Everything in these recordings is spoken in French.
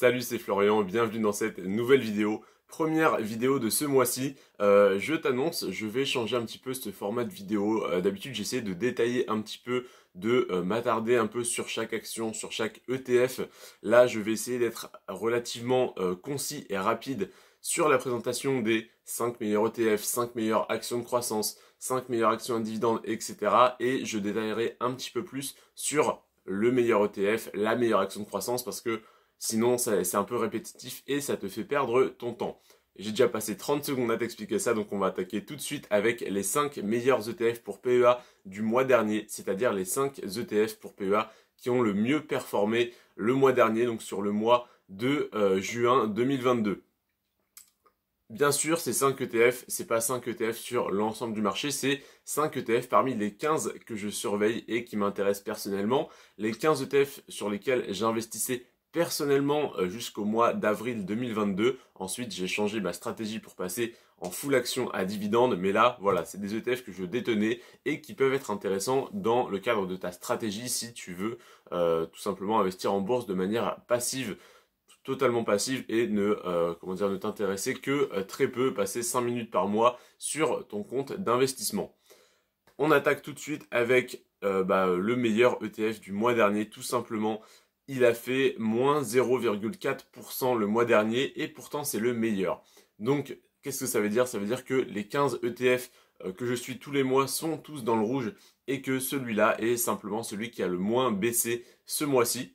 Salut, c'est Florian, bienvenue dans cette nouvelle vidéo. Première vidéo de ce mois-ci, euh, je t'annonce, je vais changer un petit peu ce format de vidéo. Euh, d'habitude, j'essaie de détailler un petit peu, de euh, m'attarder un peu sur chaque action, sur chaque ETF. Là, je vais essayer d'être relativement concis et rapide sur la présentation des 5 meilleurs ETF, 5 meilleures actions de croissance, 5 meilleures actions à dividendes, etc. Et je détaillerai un petit peu plus sur le meilleur ETF, la meilleure action de croissance, parce que Sinon, c'est un peu répétitif et ça te fait perdre ton temps. J'ai déjà passé 30 secondes à t'expliquer ça, donc on va attaquer tout de suite avec les 5 meilleurs ETF pour PEA du mois dernier, c'est-à-dire les 5 ETF pour PEA qui ont le mieux performé le mois dernier, donc sur le mois de euh, juin 2022. Bien sûr, ces 5 ETF, c'est pas 5 ETF sur l'ensemble du marché, c'est 5 ETF parmi les 15 que je surveille et qui m'intéressent personnellement. Les 15 ETF sur lesquels j'investissais personnellement euh, jusqu'au mois d'avril 2022. Ensuite, j'ai changé ma stratégie pour passer en full action à dividende. Mais là, voilà, c'est des ETF que je détenais et qui peuvent être intéressants dans le cadre de ta stratégie si tu veux euh, tout simplement investir en bourse de manière passive totalement passive et ne euh, comment dire ne t'intéresser que très peu, passer 5 minutes par mois sur ton compte d'investissement. On attaque tout de suite avec bah, le meilleur ETF du mois dernier, tout simplement il a fait moins 0,4% le mois dernier et pourtant c'est le meilleur. Donc qu'est-ce que ça veut dire Ça veut dire que les 15 ETF euh, que je suis tous les mois sont tous dans le rouge et que celui-là est simplement celui qui a le moins baissé ce mois-ci.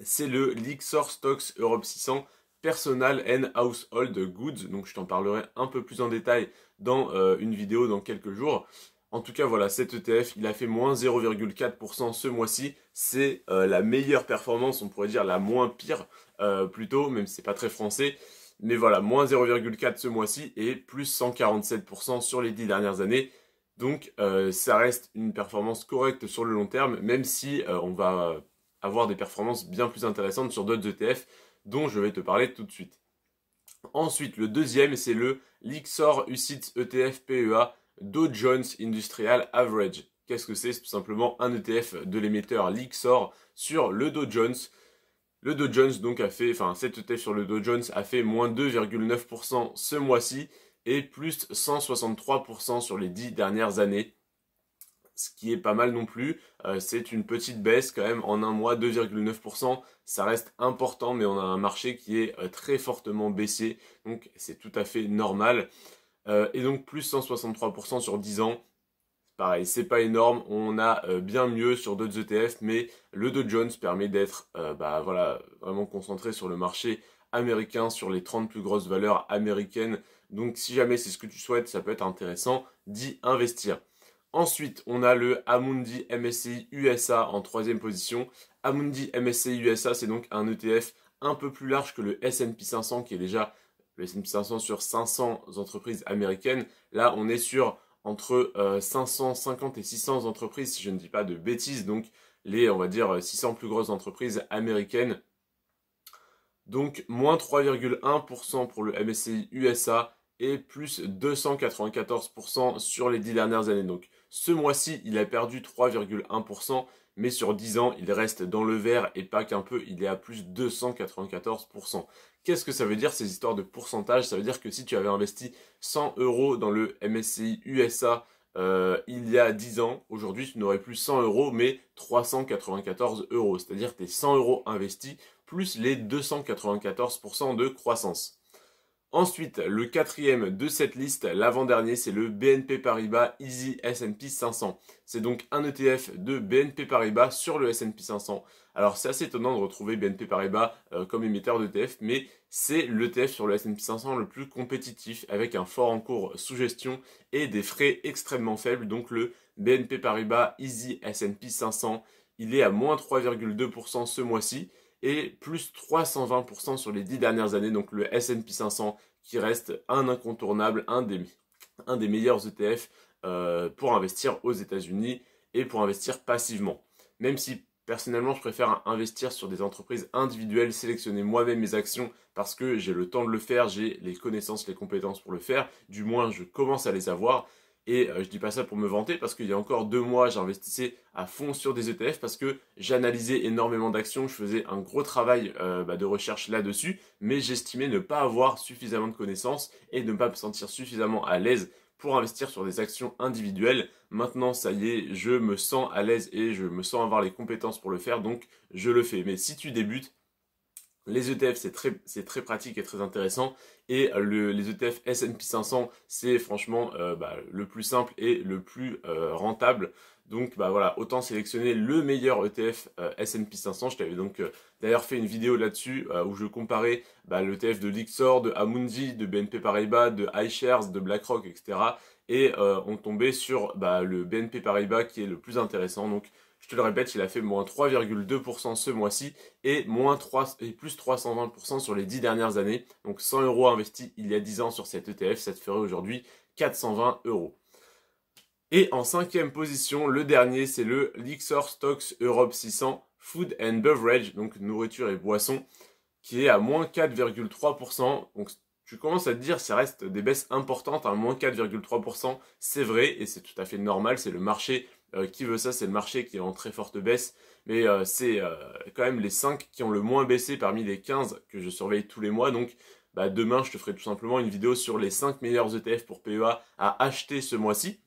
C'est le Lixor Stocks Europe 600 Personal and Household Goods. Donc je t'en parlerai un peu plus en détail dans euh, une vidéo dans quelques jours. En tout cas, voilà, cet ETF, il a fait moins 0,4% ce mois-ci. C'est euh, la meilleure performance, on pourrait dire la moins pire euh, plutôt, même si c'est pas très français. Mais voilà, moins 0,4 ce mois-ci et plus 147% sur les 10 dernières années. Donc euh, ça reste une performance correcte sur le long terme, même si on va avoir des performances bien plus intéressantes sur d'autres ETF dont je vais te parler tout de suite. Ensuite, le deuxième, c'est le Lixor UCITS ETF PEA. Dow Jones Industrial Average. Qu'est-ce que c'est C'est tout simplement un ETF de l'émetteur Lixor sur le Dow Jones. Le Dow Jones donc a fait, enfin cet ETF sur le Dow Jones a fait moins 2,9% ce mois-ci et plus 163% sur les 10 dernières années. Ce qui est pas mal non plus. Euh, c'est une petite baisse quand même en un mois, 2,9%. Ça reste important, mais on a un marché qui est euh, très fortement baissé. Donc c'est tout à fait normal. Euh, et donc plus 163% sur 10 ans. Pareil, c'est pas énorme, on a euh, bien mieux sur d'autres ETF, mais le Dow Jones permet d'être euh, bah, voilà, vraiment concentré sur le marché américain, sur les 30 plus grosses valeurs américaines. Donc si jamais c'est ce que tu souhaites, ça peut être intéressant d'y investir. Ensuite, on a le Amundi MSCI USA en troisième position. Amundi MSCI USA, c'est donc un ETF un peu plus large que le S&P 500 qui est déjà 500 sur 500 entreprises américaines. Là, on est sur entre 550 euh, et 600 entreprises, si je ne dis pas de bêtises, donc les, on va dire, 600 euh, plus grosses entreprises américaines. Donc, moins 3,1% pour le MSCI USA et plus 294% sur les 10 dernières années. Donc, ce mois-ci, il a perdu 3,1%, mais sur 10 ans, il reste dans le vert et pas qu'un peu, il est à plus 294%. Qu'est-ce que ça veut dire ces histoires de pourcentage Ça veut dire que si tu avais investi 100 euros dans le MSCI USA euh, il y a 10 ans, aujourd'hui tu n'aurais plus 100 euros mais 394 euros, c'est-à-dire tes 100 euros investis plus les 294% de croissance. Ensuite, le quatrième de cette liste, l'avant-dernier, c'est le BNP Paribas Easy S&P 500. C'est donc un ETF de BNP Paribas sur le S&P 500. Alors c'est assez étonnant de retrouver BNP Paribas euh, comme émetteur d'ETF, mais c'est l'ETF sur le S&P 500 le plus compétitif avec un fort encours sous gestion et des frais extrêmement faibles. Donc le BNP Paribas Easy S&P 500, il est à moins 3,2% ce mois-ci et plus 320% sur les 10 dernières années. Donc le S&P 500 qui reste un incontournable, un des, meilleurs ETF euh, pour investir aux États-Unis et pour investir passivement. Même si personnellement je préfère investir sur des entreprises individuelles, sélectionner moi-même mes actions parce que j'ai le temps de le faire, j'ai les connaissances, les compétences pour le faire, du moins je commence à les avoir. Et euh, je dis pas ça pour me vanter parce qu'il y a encore deux mois, j'investissais à fond sur des ETF parce que j'analysais énormément d'actions, je faisais un gros travail euh, bah, de recherche là-dessus, mais j'estimais ne pas avoir suffisamment de connaissances et ne pas me sentir suffisamment à l'aise pour investir sur des actions individuelles. Maintenant, ça y est, je me sens à l'aise et je me sens avoir les compétences pour le faire, donc je le fais. Mais si tu débutes, les ETF, c'est très, pratique et très intéressant. Et euh, les ETF S&P 500, c'est franchement euh, bah, le plus simple et le plus euh, rentable. Donc bah, voilà, autant sélectionner le meilleur ETF S&P 500. Je t'avais donc d'ailleurs fait une vidéo là-dessus où je comparais bah, l'ETF e de Lixor, de Amundi, de BNP Paribas, de iShares, de BlackRock, etc et euh, on tombait sur bah, le BNP Paribas qui est le plus intéressant. Donc je te le répète, il a fait moins 3,2% ce mois-ci et, plus 320% sur les 10 dernières années. Donc 100 euros investis il y a 10 ans sur cet ETF, ça te ferait aujourd'hui 420 euros. Et en cinquième position, le dernier, c'est le Lixor Stocks Europe 600 Food and Beverage, donc nourriture et boissons, qui est à moins 4,3%. Donc je commence à te dire, ça reste des baisses importantes, à hein, moins 4,3%, c'est vrai, et c'est tout à fait normal, c'est le marché euh, qui veut ça, c'est le marché qui est en très forte baisse, mais euh, c'est euh, quand même les 5 qui ont le moins baissé parmi les 15 que je surveille tous les mois, donc bah, demain je te ferai tout simplement une vidéo sur les 5 meilleurs ETF pour PEA à acheter ce mois-ci.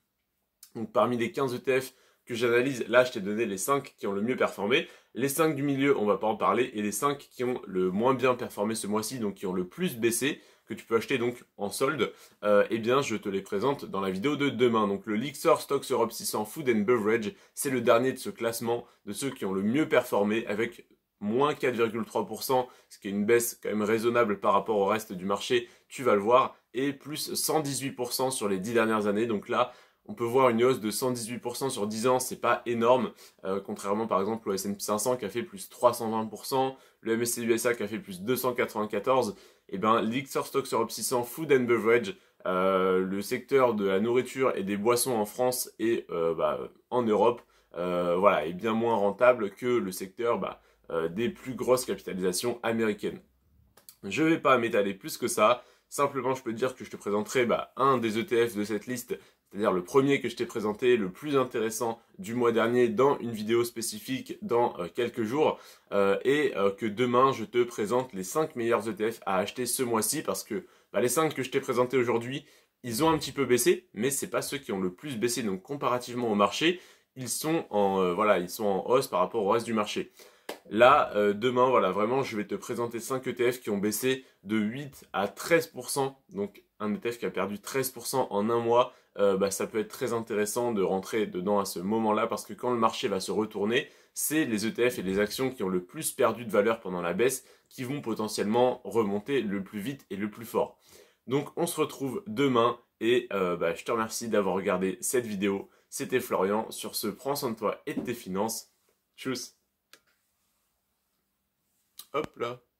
Donc parmi les 15 ETF que j'analyse, là je t'ai donné les 5 qui ont le mieux performé, les 5 du milieu on ne va pas en parler, et les 5 qui ont le moins bien performé ce mois-ci, donc qui ont le plus baissé, que tu peux acheter donc en solde, euh, eh bien je te les présente dans la vidéo de demain. Donc le Lixor Stocks Europe 600 Food and Beverage, c'est le dernier de ce classement de ceux qui ont le mieux performé avec moins 4,3%, ce qui est une baisse quand même raisonnable par rapport au reste du marché, tu vas le voir, et plus 118% sur les 10 dernières années. Donc là, on peut voir une hausse de 118% sur 10 ans, c'est pas énorme, euh, contrairement par exemple au S&P 500 qui a fait plus 320%, le MSCI USA qui a fait plus 294, et eh ben, l'Ixor Stock Europe 600 Food and Beverage, euh, le secteur de la nourriture et des boissons en France et euh, bah, en Europe, euh, est bien moins rentable que le secteur bah, des plus grosses capitalisations américaines. Je ne vais pas m'étaler plus que ça. Simplement, je peux te dire que je te présenterai bah, un des ETF de cette liste c'est-à-dire le premier que je t'ai présenté, le plus intéressant du mois dernier dans une vidéo spécifique dans euh, quelques jours, euh, et euh, que demain je te présente les 5 meilleurs ETF à acheter ce mois-ci, parce que bah, les 5 que je t'ai présentés aujourd'hui, ils ont un petit peu baissé, mais ce n'est pas ceux qui ont le plus baissé, donc comparativement au marché, ils sont en, ils sont en hausse par rapport au reste du marché. Là, demain, voilà, vraiment, je vais te présenter 5 ETF qui ont baissé de 8 à 13%. Donc, un ETF qui a perdu 13% en un mois. Euh, bah, ça peut être très intéressant de rentrer dedans à ce moment-là parce que quand le marché va se retourner, c'est les ETF et les actions qui ont le plus perdu de valeur pendant la baisse qui vont potentiellement remonter le plus vite et le plus fort. Donc on se retrouve demain et euh, bah, je te remercie d'avoir regardé cette vidéo. C'était Florian sur ce Prends soin de toi et de tes finances. Tchuss Hop là